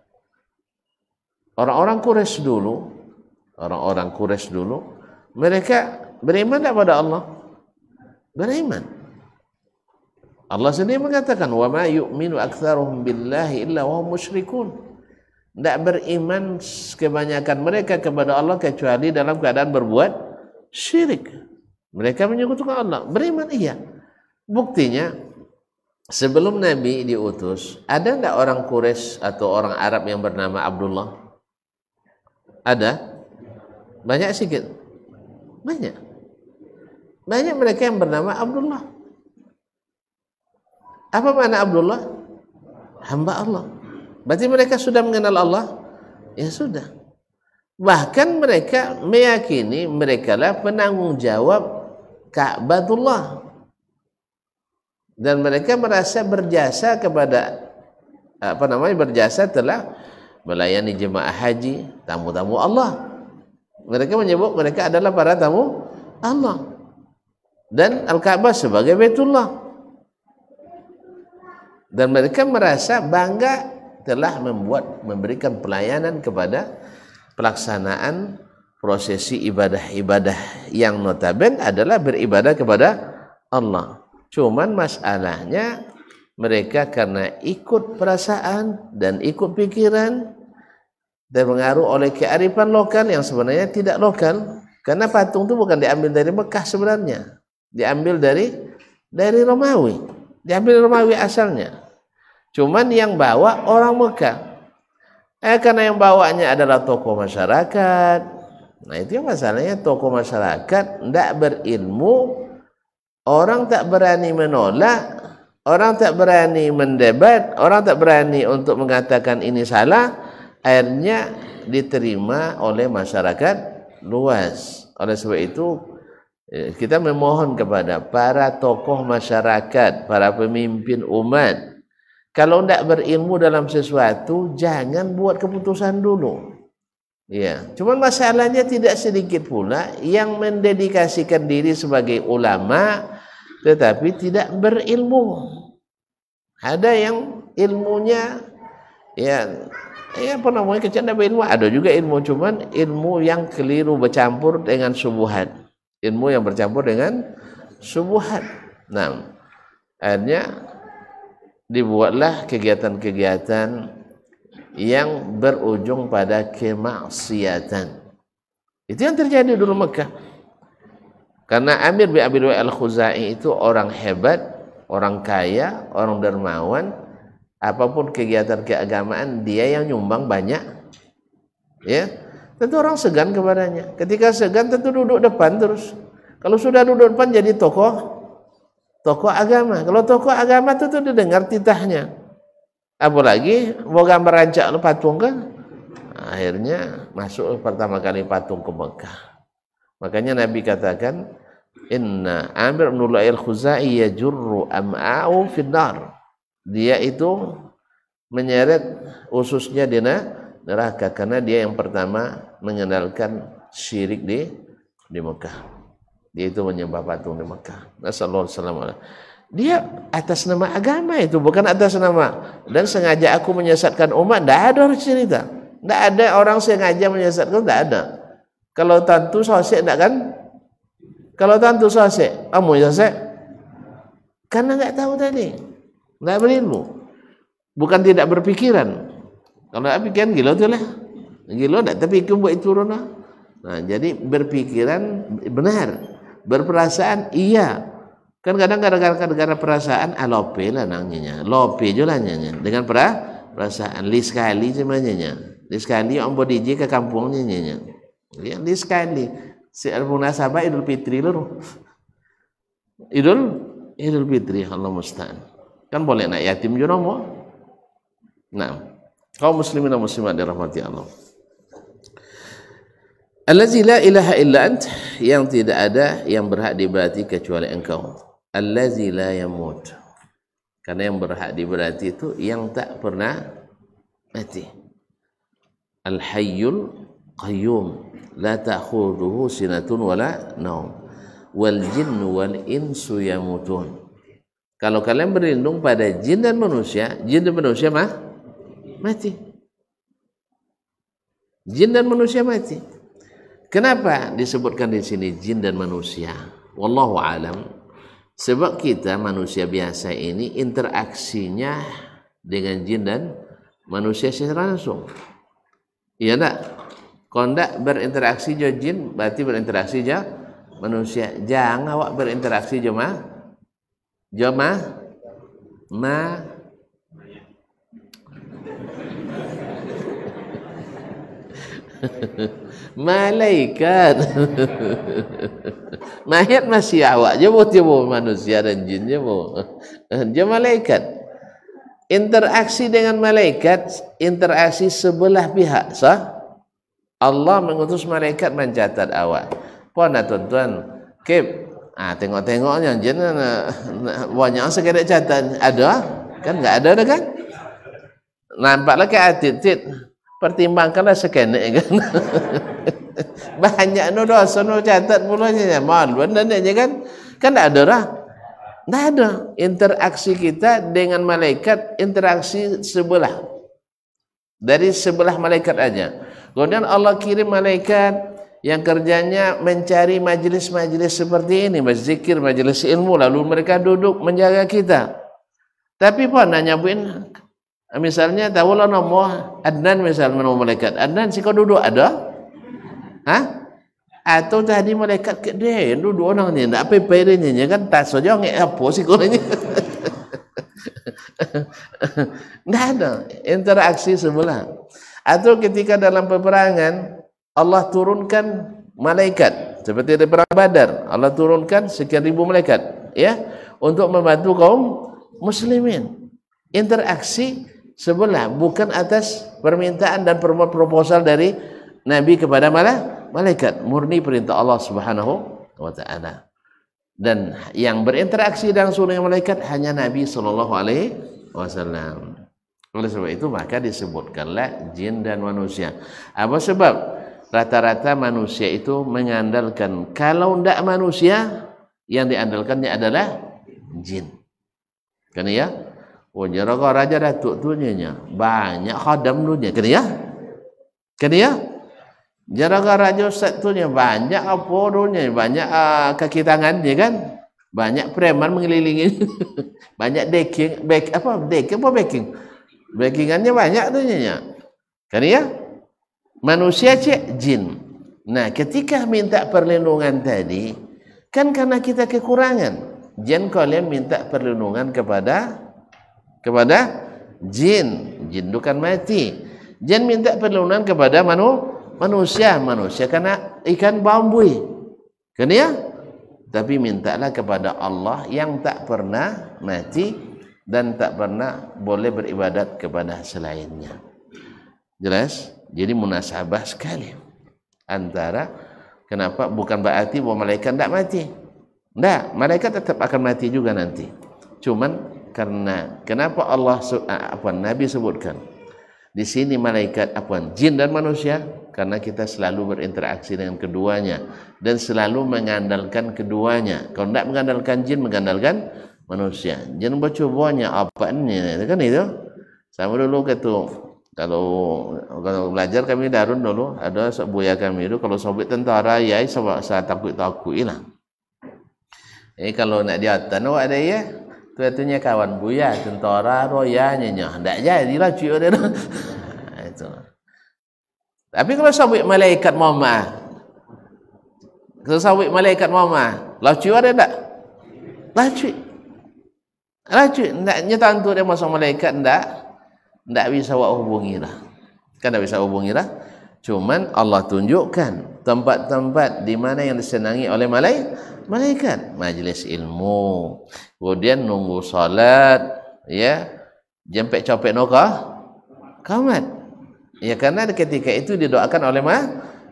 orang-orang Quraisy dulu orang-orang Quraisy dulu mereka beriman tak pada Allah beriman Allah sendiri mengatakan wa ma yu'minu aktsaruhum billahi illa wa musyrikun tak beriman kebanyakan mereka kepada Allah kecuali dalam keadaan berbuat syirik mereka menyekutukan Allah beriman iya buktinya sebelum nabi diutus ada tak orang Quraisy atau orang Arab yang bernama Abdullah ada banyak sikit. Banyak. Banyak mereka yang bernama Abdullah. Apa makna Abdullah? Hamba Allah. Berarti mereka sudah mengenal Allah? Ya sudah. Bahkan mereka meyakini merekalah penanggung jawab Ka'batullah. Dan mereka merasa berjasa kepada apa namanya berjasa telah melayani jemaah haji tamu-tamu Allah. Mereka menyebut mereka adalah para tamu Allah. Dan Al-Kaabah sebagai Betullah Dan mereka merasa bangga telah membuat memberikan pelayanan kepada pelaksanaan prosesi ibadah-ibadah yang notaben adalah beribadah kepada Allah. Cuma masalahnya mereka karena ikut perasaan dan ikut pikiran dan pengaruh oleh kearifan lokal yang sebenarnya tidak lokal karena patung itu bukan diambil dari Mekah sebenarnya diambil dari dari Romawi diambil dari Romawi asalnya cuman yang bawa orang Mekah eh karena yang bawanya adalah tokoh masyarakat nah itu yang masalahnya tokoh masyarakat tidak berilmu orang tak berani menolak orang tak berani mendebat orang tak berani untuk mengatakan ini salah airnya diterima oleh masyarakat luas. Oleh sebab itu eh, kita memohon kepada para tokoh masyarakat, para pemimpin umat. Kalau tidak berilmu dalam sesuatu, jangan buat keputusan dulu. Ya, cuman masalahnya tidak sedikit pula yang mendedikasikan diri sebagai ulama tetapi tidak berilmu. Ada yang ilmunya ya Ya apa namanya kecandaan ilmu ada juga ilmu cuman ilmu yang keliru bercampur dengan subuhan ilmu yang bercampur dengan subuhan. Nah akhirnya dibuatlah kegiatan-kegiatan yang berujung pada kemaksiatan. Itu yang terjadi dulu Mekah. Karena Amir bin Abi Al-Khuzai itu orang hebat, orang kaya, orang dermawan, apapun kegiatan keagamaan dia yang nyumbang banyak ya tentu orang segan kepadanya ketika segan tentu duduk depan terus kalau sudah duduk depan jadi tokoh tokoh agama kalau tokoh agama tentu didengar titahnya apalagi mau gambar rancak patung kan akhirnya masuk pertama kali patung ke Mekah makanya Nabi katakan inna Amir Nulail Lu'ail Khuzai yajurru am'a'u finnar dia itu menyeret ususnya di neraka karena dia yang pertama mengenalkan syirik di di Mekah. Dia itu menyembah patung di Mekah. Nasallallahu Dia atas nama agama itu bukan atas nama dan sengaja aku menyesatkan umat. Tidak ada orang cerita. Tidak ada orang sengaja menyesatkan. Tidak ada. Kalau tentu sosek tidak kan? Kalau tentu sosek, kamu ah, sosek. Karena nggak tahu tadi. Tidak berilmu. Bukan tidak berpikiran. Kalau tidak berpikiran, gila itu lah. Gila tidak terpikir buat itu. rona. Nah, jadi berpikiran benar. Berperasaan, iya. Kan kadang kadang gara-gara perasaan, ah, lope lah nanginya. Lope je lah nanginya. Dengan pera, perasaan, li sekali je nanginya. Li sekali, om bodiji ke kampung nanginya. Ya, li sekali. Si al-munasabah idul fitri lor. Idul, idul fitri, Allah musta'an kan boleh anak yatim juga nama nah kaum muslimin dan muslimat dirahmati Allah Allazi la ilaha illa ant yang tidak ada yang berhak diberati kecuali engkau. Allazi la yamut. Karena yang berhak diberati itu yang tak pernah mati. Al hayyul qayyum la ta'khudhuhu sinatun wala nawm. Wal jinnu wal insu yamutun. Kalau kalian berlindung pada jin dan manusia, jin dan manusia mah mati. Jin dan manusia mati. Kenapa disebutkan di sini jin dan manusia? Wallahu alam. Sebab kita manusia biasa ini interaksinya dengan jin dan manusia secara langsung. Iya enggak? Kalau enggak berinteraksi jin, berarti berinteraksi jauh manusia. Jangan awak berinteraksi jauh jamaah ma malaikat mahiat masih awak je bot je manusia dan jin je bot je eh, malaikat interaksi dengan malaikat interaksi sebelah pihak sah Allah mengutus malaikat mencatat awak puan tuan-tuan kep Ah tengok-tengok yang jenis banyak sekali catatan ada kan enggak ada dah kan nampaklah ke atit-tit pertimbangkanlah sekenik kan banyak no dosa no catat mulanya mal benda ni je ya, kan kan tak ada lah tak ada interaksi kita dengan malaikat interaksi sebelah dari sebelah malaikat aja. kemudian Allah kirim malaikat yang kerjanya mencari majlis-majlis seperti ini, berzikir majlis ilmu, lalu mereka duduk menjaga kita. Tapi pun nanya pun, misalnya tahu lah nama Adnan misalnya menemui malaikat. Adnan si kau duduk ada? Hah? Atau tadi malaikat ke dia duduk orang ni, nak apa ini kan tak sejauh ni apa si kau ni? Tidak ada interaksi sebelah. Atau ketika dalam peperangan, Allah turunkan malaikat seperti di perang badar Allah turunkan sekian ribu malaikat ya untuk membantu kaum muslimin interaksi sebelah bukan atas permintaan dan proposal dari nabi kepada malah malaikat murni perintah Allah Subhanahu wa taala dan yang berinteraksi dengan sunnah malaikat hanya nabi sallallahu alaihi wasallam oleh sebab itu maka disebutkanlah jin dan manusia apa sebab rata-rata manusia itu mengandalkan kalau tidak manusia yang diandalkannya adalah jin kan ya oh jaraga raja datuk tu nya banyak khadam dunia. nya kan ya kan ya jaraga raja ustaz tu nya banyak apa tu banyak uh, kaki tangan dia kan banyak preman mengelilingi banyak deking back apa deking apa backing backingannya banyak tu nya kan ya manusia cek jin nah ketika minta perlindungan tadi kan karena kita kekurangan jin kalian minta perlindungan kepada kepada jin jin kan mati jin minta perlindungan kepada manu, manusia manusia karena ikan bambui kan ya tapi mintalah kepada Allah yang tak pernah mati dan tak pernah boleh beribadat kepada selainnya. Jelas? jadi munasabah sekali antara kenapa bukan berarti bahwa malaikat tidak mati tidak, malaikat tetap akan mati juga nanti cuman karena kenapa Allah apa Nabi sebutkan di sini malaikat apa jin dan manusia karena kita selalu berinteraksi dengan keduanya dan selalu mengandalkan keduanya kalau tidak mengandalkan jin mengandalkan manusia jin bercubanya apa ini kan itu sama dulu ketua kalau kalau belajar kami darun dulu ada sebuya kami itu kalau sobek tentara ya sebab saya takut takut hilang ini eh, kalau nak diatan awak ada ya tu katanya kawan buaya tentara royanya nyah. Tak jadi lah cuy dia itu tapi kalau sobek malaikat mama kalau sobek malaikat mama lah cuy ada tak? lah cuy lah cuy ndak nyetan tu dia masuk malaikat tak? Tidak bisa awak hubungi lah. Kan tidak bisa hubungi lah. Cuma Allah tunjukkan tempat-tempat di mana yang disenangi oleh malaikat. Majlis ilmu. Kemudian nunggu salat. Ya. Jempek copek nokah. Kamat. Ya karena ketika itu didoakan oleh ma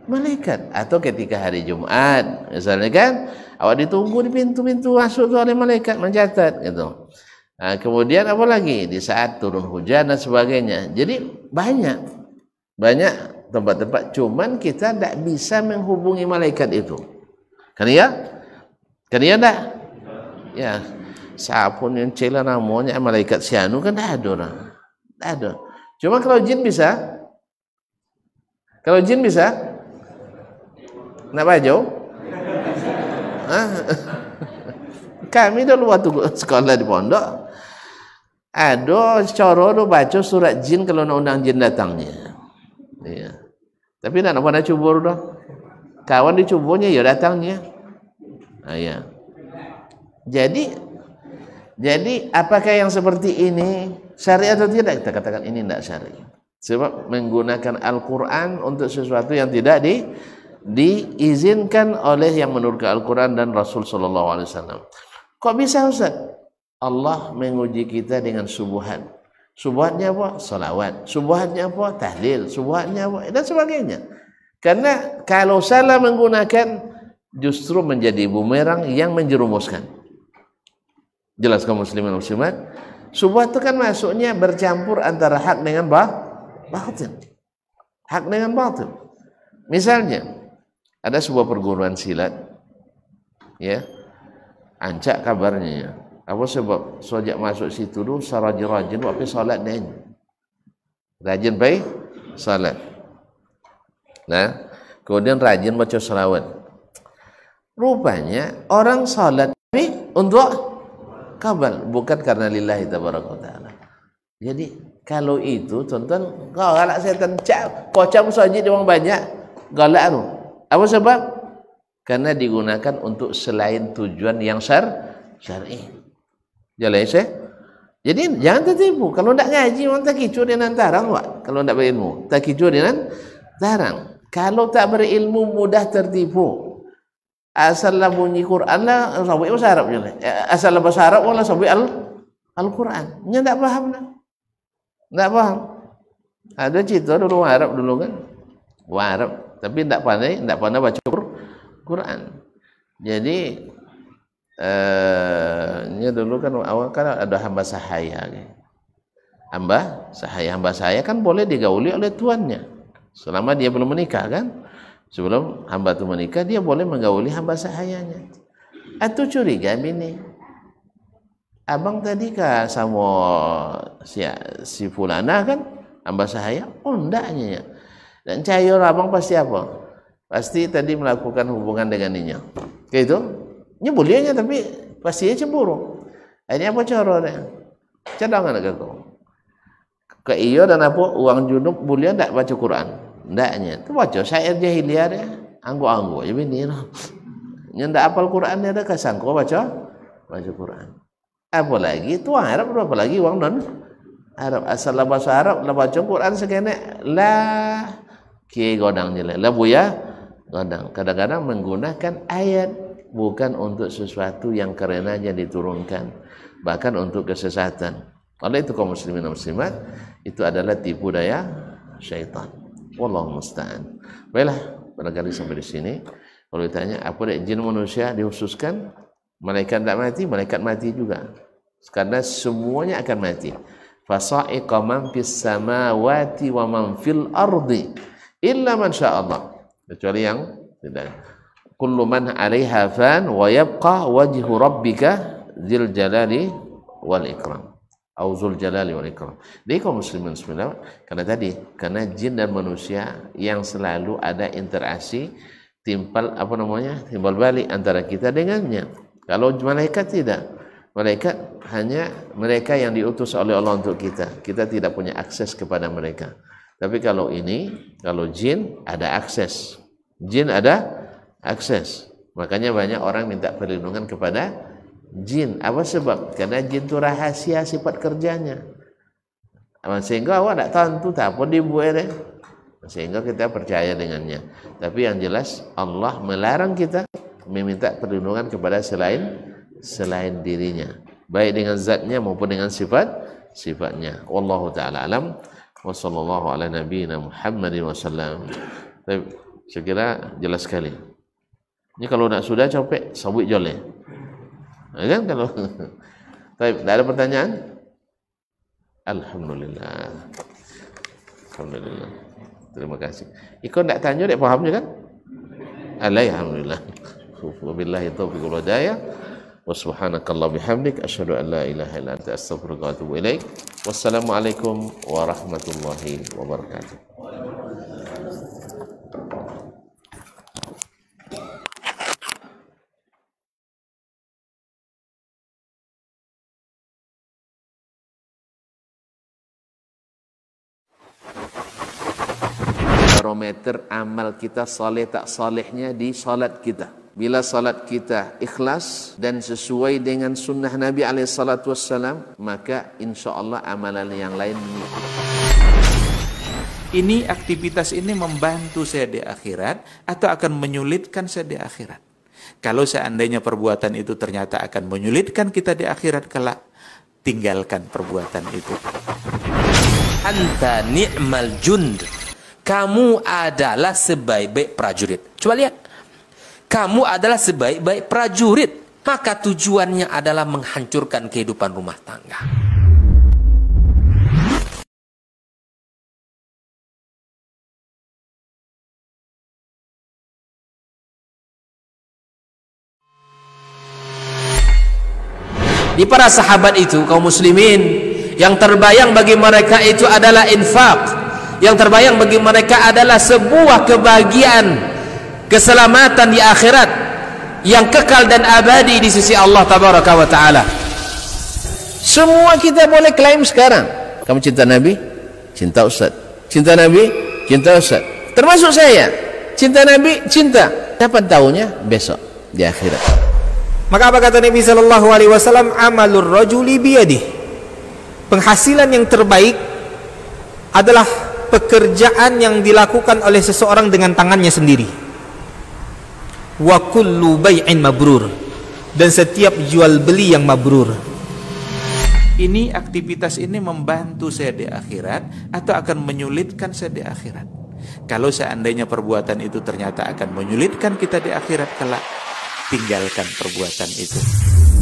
malaikat. Atau ketika hari Jumat. Misalnya kan. Awak ditunggu di pintu-pintu masuk oleh malaikat. Mencatat. Gitu. Nah, ha, kemudian apa lagi? Di saat turun hujan dan sebagainya. Jadi banyak. Banyak tempat-tempat. Cuman kita tidak bisa menghubungi malaikat itu. Kan iya? Kan iya tidak? Ya. siapun yang cila namanya malaikat sianu kan tidak ada. Tidak ada. Cuma kalau jin bisa. Kalau jin bisa. Nak baju? Ha? Kami dah luar tu sekolah di pondok ada cara tu baca surat jin kalau nak undang jin datangnya ya. tapi tak nak pernah cubur dah kawan dia cuburnya ya datangnya ha, ya. jadi jadi apakah yang seperti ini syari atau tidak kita katakan ini tidak syari sebab menggunakan Al-Quran untuk sesuatu yang tidak di diizinkan oleh yang menurut Al-Quran dan Rasul Sallallahu Alaihi Wasallam. Kok bisa Ustaz? Allah menguji kita dengan subuhan. Subuhannya apa? Salawat. Subuhannya apa? Tahlil. Subuhannya apa? Dan sebagainya. Karena kalau salah menggunakan, justru menjadi bumerang yang menjerumuskan. Jelas kaum muslimin muslimat. Subuh itu kan masuknya bercampur antara hak dengan bah batin. Hak dengan batin. Misalnya, ada sebuah perguruan silat. Ya. Ancak kabarnya. Ya. Apa sebab sejak masuk situ tu saraji rajin buat salat dan rajin baik salat. Nah, kemudian rajin baca salawat. Rupanya orang salat ni untuk kabal bukan karena lillahi tabaraka taala. Jadi kalau itu tuan-tuan kau galak setan cak kocam sajid dia orang banyak galak tu. Apa sebab? Karena digunakan untuk selain tujuan yang syar syar'i. I jalan ya, Syekh. Jadi jangan tertipu. Kalau tidak ngaji orang tak kicau dia nak tarang buat. Kalau tidak berilmu, tak kicau dia nak tarang. Kalau tak berilmu mudah tertipu. Asallah bunyi Quran lah sabuk bahasa Arab je. Lah. Asallah bahasa Arab wala sabuk al Al-Quran. Dia tak faham dah. Tak faham. Ada cerita dulu orang Arab dulu kan. Orang Arab tapi tidak pandai, Tidak pandai baca Quran. Jadi Ehnya dulu kan awal kan ada hamba sahaya. Kan. Hamba sahaya, hamba sahaya kan boleh digauli oleh tuannya. Selama dia belum menikah kan? Sebelum hamba itu menikah dia boleh menggauli hamba sahayanya. Atau curiga bini. Abang tadi ka sama si si fulana kan hamba sahaya undaknya. Oh, ya. Dan cahaya abang pasti apa? Pasti tadi melakukan hubungan dengan inya. Kayak itu, ini bolehnya tapi pasti pastinya cemburu. Ini apa cara ni? Cadangan ke kau? Ke iyo dan apa uang junub boleh tak baca Quran? Tidaknya. Itu baca syair jahiliyah dia. Anggu-anggu. Ya bini. No. Yang tak apal Quran dia ada kesang. Kau baca? Baca Quran. Apalagi itu orang Arab. lagi? uang non. Arab. Asal lah bahasa Arab. Lah baca Quran sekiannya. Lah. Kiai godang je lah. Lah buya. Godang. Kadang-kadang menggunakan ayat bukan untuk sesuatu yang karena yang diturunkan bahkan untuk kesesatan oleh itu kaum muslimin dan muslimat itu adalah tipu daya syaitan wallahu musta'an baiklah barangkali sampai di sini kalau ditanya apa dia jin manusia dihususkan malaikat tak mati malaikat mati juga karena semuanya akan mati fasa'iqa man fis samawati wa man fil ardi illa man syaa Allah kecuali yang tidak kullu man 'alaiha fan wa yabqa wajhu rabbika dzil jalali wal ikram au dzul jalali wal ikram. Jadi kaum muslimin sebenarnya karena tadi karena jin dan manusia yang selalu ada interaksi timpal apa namanya? timbal balik antara kita dengannya. Kalau malaikat tidak. Malaikat hanya mereka yang diutus oleh Allah untuk kita. Kita tidak punya akses kepada mereka. Tapi kalau ini, kalau jin ada akses. Jin ada akses. Makanya banyak orang minta perlindungan kepada jin. Apa sebab? Karena jin itu rahasia sifat kerjanya. Sehingga awak tak tentu tak pun dibuat. Eh. Sehingga kita percaya dengannya. Tapi yang jelas Allah melarang kita meminta perlindungan kepada selain selain dirinya. Baik dengan zatnya maupun dengan sifat sifatnya. Wallahu ta'ala alam. Wa sallallahu ala nabina Muhammadin wa sallam. Saya kira jelas sekali. Ini kalau nak sudah copek, sabuk jole. Ha, kan kalau. Tapi tak ada pertanyaan? Alhamdulillah. Alhamdulillah. Terima kasih. Ikut nak tanya, dia faham je kan? Alhamdulillah. Subhanallah ya taufiq hidayah. Wa subhanakallah bihamdik. Asyadu an la ilaha ila anta astagfirullah wa atubu ilaik. Wassalamualaikum warahmatullahi wabarakatuh. barometer amal kita saleh tak salehnya di salat kita. Bila salat kita ikhlas dan sesuai dengan sunnah Nabi SAW, maka insya Allah amalan yang lain mengikuti. Ini aktivitas ini membantu saya di akhirat atau akan menyulitkan saya di akhirat. Kalau seandainya perbuatan itu ternyata akan menyulitkan kita di akhirat kelak, tinggalkan perbuatan itu. Anta ni'mal jundh kamu adalah sebaik-baik prajurit. Coba lihat. Kamu adalah sebaik-baik prajurit. Maka tujuannya adalah menghancurkan kehidupan rumah tangga. di para sahabat itu kaum muslimin yang terbayang bagi mereka itu adalah infak yang terbayang bagi mereka adalah sebuah kebahagiaan keselamatan di akhirat yang kekal dan abadi di sisi Allah tabaraka wa taala semua kita boleh klaim sekarang kamu cinta nabi cinta ustaz cinta nabi cinta ustaz termasuk saya cinta nabi cinta kapan tahunya besok di akhirat maka apa kata Nabi sallallahu alaihi wasallam amalur rajuli biyadihi penghasilan yang terbaik adalah pekerjaan yang dilakukan oleh seseorang dengan tangannya sendiri wa kullu bai'in mabrur dan setiap jual beli yang mabrur ini aktivitas ini membantu saya di akhirat atau akan menyulitkan saya di akhirat kalau seandainya perbuatan itu ternyata akan menyulitkan kita di akhirat kelak tinggalkan perbuatan itu